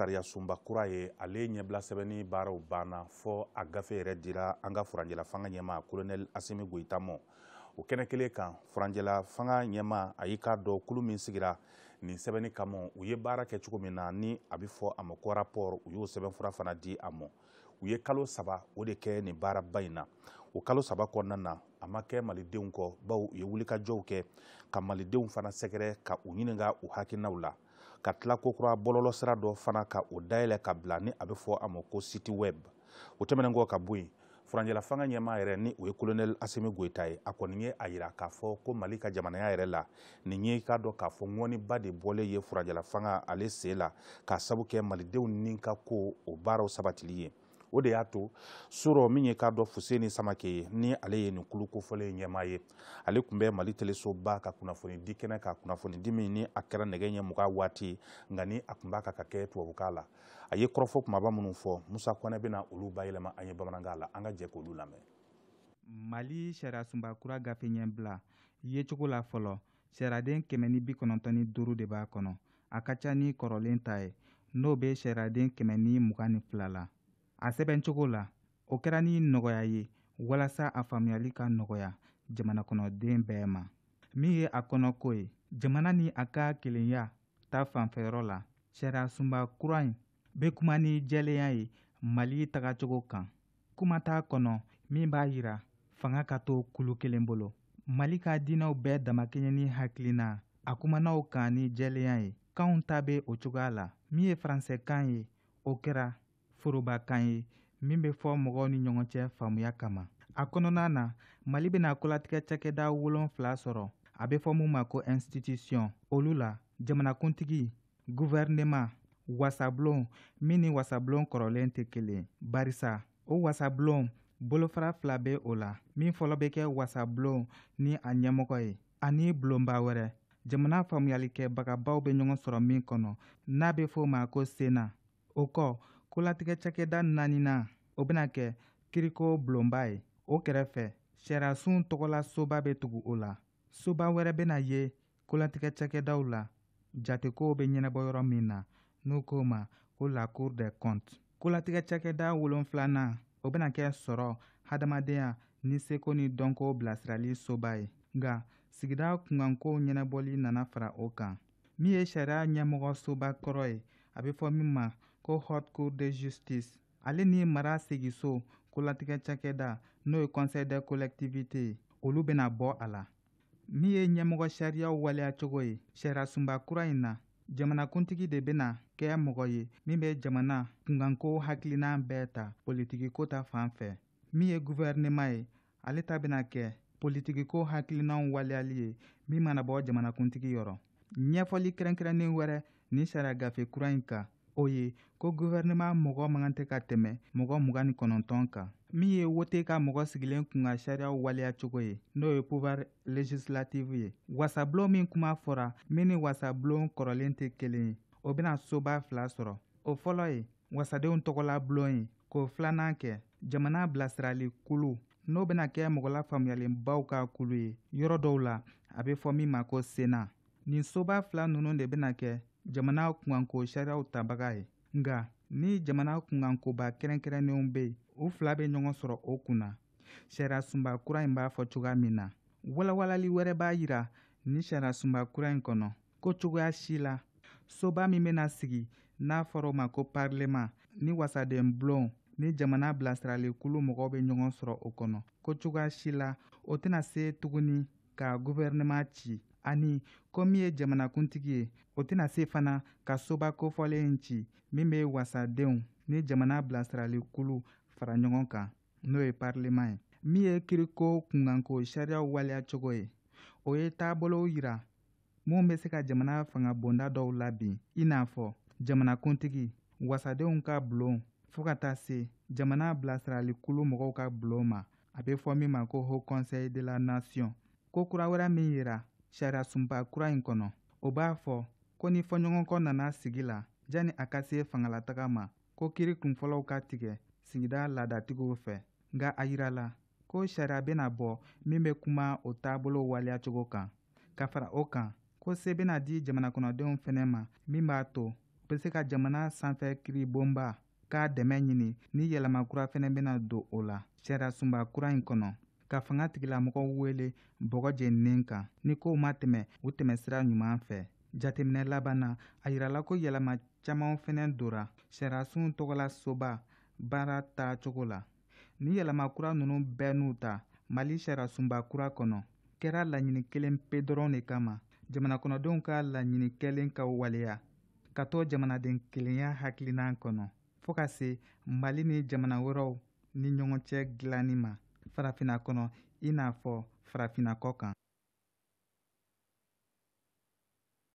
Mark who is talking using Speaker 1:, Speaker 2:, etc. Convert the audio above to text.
Speaker 1: sariya sunba kura ye ale ɲɛbila sɛbɛnni baaraw banna fɔ a gafe yɛrɛ dira an ka furanjɛla fanga ɲɛma kolonɛl asimi goyita mɔ o kɛnɛ kelen kan furanjɛla fanga ɲɛma a y'i k'a dɔ kulu min sigira nin sɛbɛnni kama u ye baara kɛ cogo min na ni a be fɔ a ma ko u y'o fura fana di a mɔ u ye kalo saba o de kɛ nin baaraba in na o kalo saba kɔnɔna na a ma kɛ malidenw kɔ baw u ye jɔw kɛ ka malidenw fana sɛgɛrɛ ka u ɲininga u hakilinaw la ka tila kokura bɔlɔlɔsira dɔ fana ka o dayɛlɛ ka bila ni a be fɔ a ma ko city web o tɛmɛnen kɔ ka bo yen furanjɛla fanga ɲɛma yɛrɛ ni o ye kolonɛl asemi goyita ye a kɔni ye a yira k'a fɔ ko mali ka jamanaya yɛrɛ la nin ye k'a dɔn k'a fɔ ŋɔniba de bɔle ye furanjɛla fanga ale sen la k'a sabu kɛ malidenw ni ka ko o baaraw sabatili ye o de y'a to sorɔ min ye k'a dɔ fuseni samake ye ni ale ye nin kulu kofɔlen ɲɛma ye ale kun bɛ mali telesoba ka kunnafoni di kɛnɛ ka kunnafoni di min ni a kɛra nɛgɛ ɲɛ muga waati nka ni a kun b'a ka ka kɛ tubabukan la a ye kɔrɔfɔ kumaba minnu fɔ musa kɔnɛ bena olu bayɛlɛma an ye bamanankan la an ka jɛ k'olu lamɛn
Speaker 2: mali sariya sunba kura gafe ɲɛbila yecogo la fɔlɔ sariyaden kɛmɛ ni bi kɔnɔntɔn duru de b'a kɔnɔ a ka ca ni kɔrɔlen ta ye n'o be sariyaden kɛmɛ ni mugan ni fila la a sɛbɛncogo la o kɛra ni nɔgɔya ye walasa a faamuyali ka nɔgɔya jamana kɔnɔden bɛɛ ma min ye a kɔnɔko ye jamana ni a ka kelenya ta fanfɛyɔrɔ la sariya sunba kura ɲi be kuma ni jɛlenya ye mali tagacogo kan kuma t'a kɔnɔ min b'a yira fanga ka to kulu kelen bolo mali ka diinaw bɛɛ damakɛɲɛ ni hakilina a kumanaw kan ni jɛlenya ye kanw ta be o cogoya la min ye faransɛkan ye o kɛra forobakan ye min bɛ fɔ mɔgɔw ni ɲɔgɔn cɛ faamuya kama a kɔnɔna na mali bɛna kolatigɛ cakɛda wolonfila sɔrɔ a bɛ fɔ min ma ko ɛnstitisiyɔn olu la jamanakuntigi guvɛrɛneman wasabulon min ni wasabulon kɔrɔlen tɛ kelen barisa o wasabulon bolofara fila bɛ o la min fɔlɔ bɛ kɛ wasabulon ni a ɲɛmɔgɔ ye ani bulonba wɛrɛ jamana faamuyalikɛbagabaw bɛ ɲɔgɔn sɔrɔ min kɔnɔ n'a bɛ fɔ o ma ko senna o kɔ kolatigɛ cakɛda naaninan o bena kɛ kiriko bulonba ye o kɛrɛfɛ sariyasun tɔgɔla soba be tugu o la soba wɛrɛ bena ye kolatigɛ cakɛdaw la jatekow be ɲɛnabɔ yɔrɔ min na n'u k'o ma ko la cour des comptes kolatigɛ cakɛda wolonfilanan o bena kɛ sɔrɔ hadamadenya ni seko ni dɔnko bilasirali soba ye nga sigida kunkankow ɲɛnabɔli nana fara o kan min ye sariya ɲɛmɔgɔsoba kɔrɔ ye a be fɔ min ma ko haute cour de justice ale ni mara segiso kolatigɛ cakɛda n'o ye conseil de collectivité olu bena bɔ a la min ye ɲɛmɔgɔ sariyaw waleya cogo ye sunba kura ɲi na jamanakuntigi de bena kɛ mɔgɔ ye min be jamana kunkanko hakilinan bɛɛ ta politikiko ta fan fɛ min ye guvɛrɛneman ye ale ta bena kɛ politikiko hakilinanw waleyali ye min mana bɔ jamanakuntigi yɔrɔ ɲɛfɔli kɛrɛnkɛrɛnnin wɛrɛ ni sariya gafe kura ɲi kan o ye ko guvɛrɛnɛman mɔgɔ man tɛ ka tɛmɛ mɔgɔ mg ni kɔnɔntɔn kan min ye wote ka mɔgɔ sigilen kun ka sariyaw waleya cogo ye n'o ye puwari legislatifu ye wasabulon min kuma fɔra min ni wasabulon kɔrɔlen tɛ kelen ye o bena soba fila sɔrɔ o fɔlɔ ye wasadenw tɔgɔlabulon ye k'o filanan kɛ jamana bilasirali kulu n'o bena kɛ mɔgɔla faamuyalenbaw ka kulu ye yɔrɔ dɔw la a be fɔ min ma ko sena nin soba fila nunu de bena kɛ jamana kunkanko sariyaw tabaga ye nga ni jamana kunkankoba kɛrɛnkɛrɛnnenw be u fila be ɲɔgɔn sɔrɔ o kunna sariya sunba kura ɲi b'a fɔ cogoya min na walawalali wɛrɛ b'a yira ni sariya sunba kura ɲi kɔnɔ ko cogoya si la soba min bena sigi n'a fɔr'o ma ko parleman ni wasaden bulon ni jamana bilasiralikulu mɔgɔw be ɲɔgɔn sɔrɔ o kɔnɔ ko cogoya si la o tɛna se tuguni ka guvɛrɛnɛman ci ani ko min ye jamanakuntigi ye o tɛna se fana ka soba kofɔlen ci min be wasadenw ni jamana bilasiralikulu fara ɲɔgɔn kan n'o ye pariliman ye min ye kiriko kunkanko sariyaw waleya cogo ye o ye taabolow yira minw be se ka jamana fangabonda dɔw labin i n'a fɔ jamanakuntigi wasadenw ka bulon fɔɔ ka taa se jamana bilasiralikulu mɔgɔw ka bulon ma a be fɔ min ma ko haut conseil de la nation ko kura wɛrɛ min yira sariya sunba kura in kɔnɔ o b'a fɔ ko ni fɔɲɔgɔnkɔ nana sigi la janni a ka se fangalataga ma ko kiri kunfɔlɔw ka tigɛ sigida ladatigiw fɛ nga a yirala ko sariya bena bɔ min be kuma o taabolo waleyacogo kan ka fara o kan ko se bena di kɔnɔdenw fɛnɛ ma min b'a to be se ka jamana sanfɛ kiri bonba k'a dɛmɛ ɲini ni yɛlɛmakura fɛnɛ bena don o la sunba kura ɲi kɔnɔ ka fanga tigilamɔgɔw wele bɔgɔ jeninen kan ni kow ma tɛmɛ u sira ɲuman fɛ jateminɛ laban na a yirala ko yɛlɛma caaman fɛnɛ dora sariyasun tɔgɔla soba baara taacogo la ni yɛlɛma kura nunu bɛɛ n'u ta mali sariyasunba kura kɔnɔ kɛra laɲini kelen pe dɔrɔn de kama jamana kɔnɔdenw ka laɲini kɛlen ka waleya ka to jamanaden kelenya hakilinan kɔnɔ fɔɔ ka se mali ni jamana wɛrɛw ni ɲɔgɔncɛ cɛ ma farafinna kɔnɔ i n'a fɔ farafinna kan